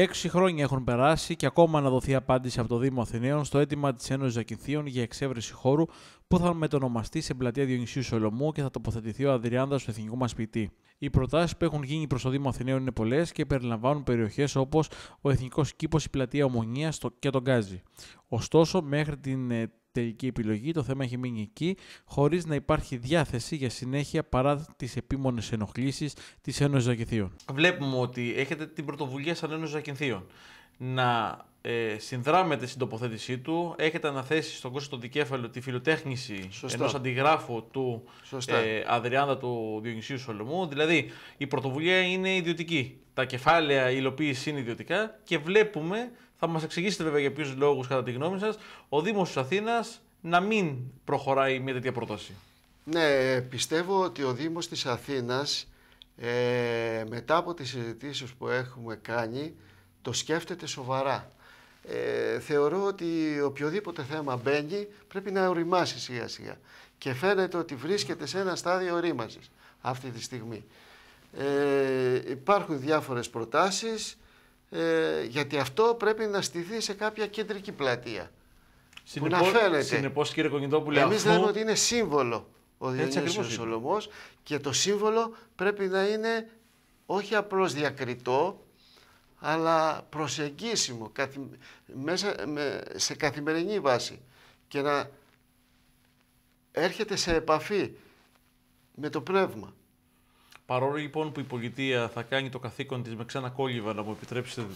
Έξι χρόνια έχουν περάσει και ακόμα να δοθεί απάντηση από το Δήμο Αθηναίων στο αίτημα της Ένωσης Ζακυνθίων για εξέβρεση χώρου που θα μετονομαστεί σε πλατεία Διονυσίου Σολομού και θα τοποθετηθεί ο Αδριάνδας στο εθνικό μας σπιτί. Οι προτάσεις που έχουν γίνει προς το Δήμο Αθηναίων είναι πολλές και περιλαμβάνουν περιοχές όπως ο Εθνικός Κήπος, η Πλατεία Ομονίας και τον Γκάζι. Ωστόσο, μέχρι την ε, τελική επιλογή, το θέμα έχει μείνει εκεί, χωρίς να υπάρχει διάθεση για συνέχεια παρά τις επίμονες ενοχλήσεις της Ένωσης Ζακυνθίων. Βλέπουμε ότι έχετε την πρωτοβουλία σαν Ένωση Ζακυνθίων να ε, στην τοποθέτησή του. Έχετε αναθέσει στον κόσμο τον Δικέφαλο τη φιλοτέχνηση ενός αντιγράφου του ε, Αδριάντα του Διονυσίου Σολομού. Δηλαδή η πρωτοβουλία είναι ιδιωτική. Τα κεφάλαια υλοποίηση είναι ιδιωτικά και βλέπουμε θα μας εξηγήσετε βέβαια για ποιους λόγους, κατά τη γνώμη σας, ο Δήμος της Αθήνας να μην προχωράει μια τέτοια πρόταση. Ναι, πιστεύω ότι ο Δήμος της Αθήνας ε, μετά από τις συζητήσεις που έχουμε κάνει το σκέφτεται σοβαρά. Ε, θεωρώ ότι οποιοδήποτε θέμα μπαίνει πρέπει να οριμάσει σιγά σιγά και φαίνεται ότι βρίσκεται σε ένα στάδιο ορίμασης αυτή τη στιγμή. Ε, υπάρχουν διάφορες προτάσεις, ε, γιατί αυτό πρέπει να στηθεί σε κάποια κεντρική πλατεία. Συνεπώς, που να φαίνεται. Συνεπώς κύριε Εμείς λέμε ότι είναι σύμβολο ο Διονύσιος Σολομός και το σύμβολο πρέπει να είναι όχι απλώς διακριτό, αλλά προσεγγίσιμο μέσα, σε καθημερινή βάση και να έρχεται σε επαφή με το πνεύμα. Παρόλο λοιπόν που η πολιτεία θα κάνει το καθήκον της με ξένα κόλληβα, να μου επιτρέψετε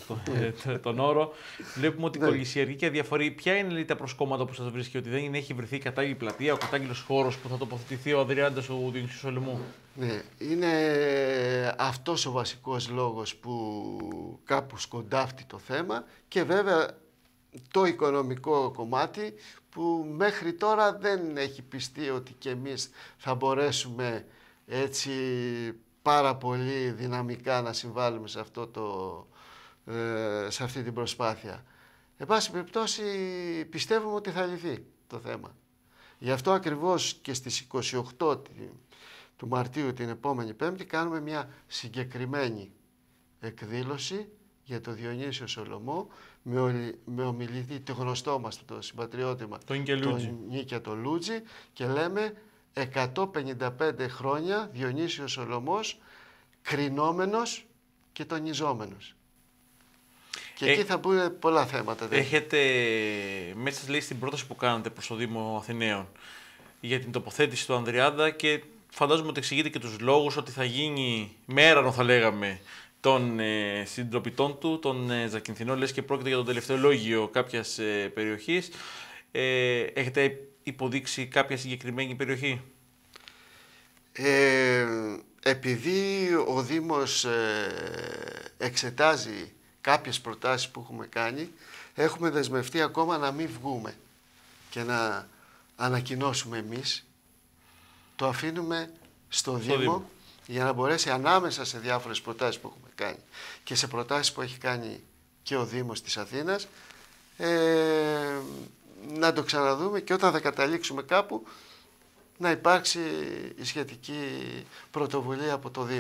ναι. τον όρο, βλέπουμε ότι η ναι. και αδιαφορία, ποια είναι λέει, τα προσκόμματα που σας βρίσκει, ότι δεν έχει βρεθεί η κατάλληλη πλατεία, ο κατάλληλος χώρος που θα τοποθετηθεί ο Αδριάντας ο Διονυσίου Σολεμού. Ναι, είναι αυτός ο βασικός λόγος που κάπου σκοντάφτει το θέμα και βέβαια το οικονομικό κομμάτι που μέχρι τώρα δεν έχει πιστεί ότι και εμείς θα μπορέσουμε έτσι πάρα πολύ δυναμικά να συμβάλλουμε σε, αυτό το, ε, σε αυτή την προσπάθεια. Εν πάση περιπτώσει πιστεύουμε ότι θα λυθεί το θέμα. Γι' αυτό ακριβώς και στις 28 του Μαρτίου την επόμενη Πέμπτη κάνουμε μια συγκεκριμένη εκδήλωση για το Διονύσιο Σολομό με, ομιλητή, το γνωστό μας, το συμπατριώτη μας, τον Νίκια το Λούτζι και λέμε 155 χρόνια Διονύσιος Σολωμός κρινόμενος και τονιζόμενος. Και ε, εκεί θα πούνε πολλά θέματα. Έχετε μέσα στις λέει την πρόταση που κάνατε προς το Δήμο Αθηναίων για την τοποθέτηση του Ανδριάδα και φαντάζομαι ότι εξηγείτε και τους λόγους ότι θα γίνει μέρανο θα λέγαμε των ε, συντροπιτών του, των ε, Ζακυνθινών, λες και πρόκειται για το τελευταίο λόγιο κάποιας ε, περιοχής. Ε, έχετε υποδείξει κάποια συγκεκριμένη περιοχή. Ε, επειδή ο Δήμος ε, εξετάζει κάποιες προτάσεις που έχουμε κάνει, έχουμε δεσμευτεί ακόμα να μην βγούμε και να ανακοινώσουμε εμείς. Το αφήνουμε στο, Δήμο, για να μπορέσει ανάμεσα σε διάφορες προτάσεις που έχουμε κάνει και σε προτάσεις που έχει κάνει και ο Δήμος της Αθήνας ε, να το ξαναδούμε και όταν θα καταλήξουμε κάπου να υπάρξει η σχετική πρωτοβουλία από το Δήμο.